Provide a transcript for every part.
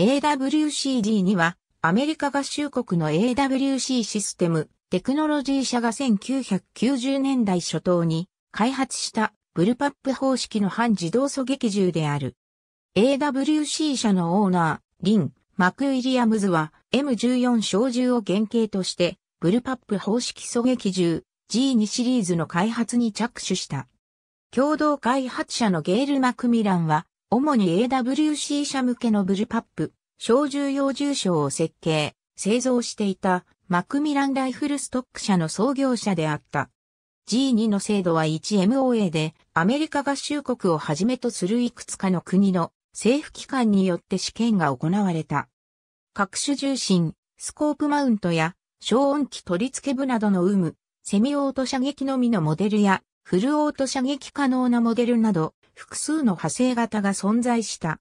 AWCG には、アメリカ合衆国の AWC システム、テクノロジー社が1990年代初頭に開発したブルパップ方式の半自動狙撃銃である。AWC 社のオーナー、リン・マクウィリアムズは M14 小銃を原型としてブルパップ方式狙撃銃 G2 シリーズの開発に着手した。共同開発者のゲール・マクミランは主に AWC 社向けのブルパップ、小重用重章を設計、製造していたマクミランライフルストック社の創業者であった。G2 の制度は 1MOA で、アメリカ合衆国をはじめとするいくつかの国の政府機関によって試験が行われた。各種重心、スコープマウントや、消音器取り付け部などの有無、セミオート射撃のみのモデルや、フルオート射撃可能なモデルなど、複数の派生型が存在した。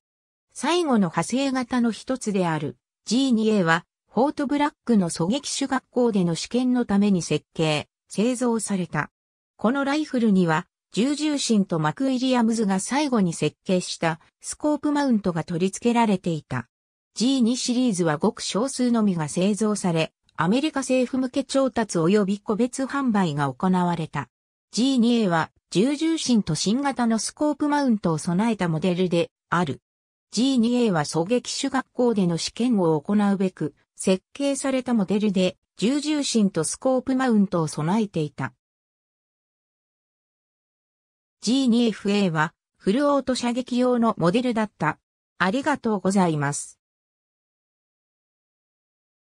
最後の派生型の一つである G2A は、フォートブラックの狙撃手学校での試験のために設計、製造された。このライフルには、重重心とマク・ウィリアムズが最後に設計したスコープマウントが取り付けられていた。G2 シリーズはごく少数のみが製造され、アメリカ政府向け調達及び個別販売が行われた。G2A は重重心と新型のスコープマウントを備えたモデルである。G2A は狙撃手学校での試験を行うべく設計されたモデルで重重心とスコープマウントを備えていた。G2FA はフルオート射撃用のモデルだった。ありがとうございます。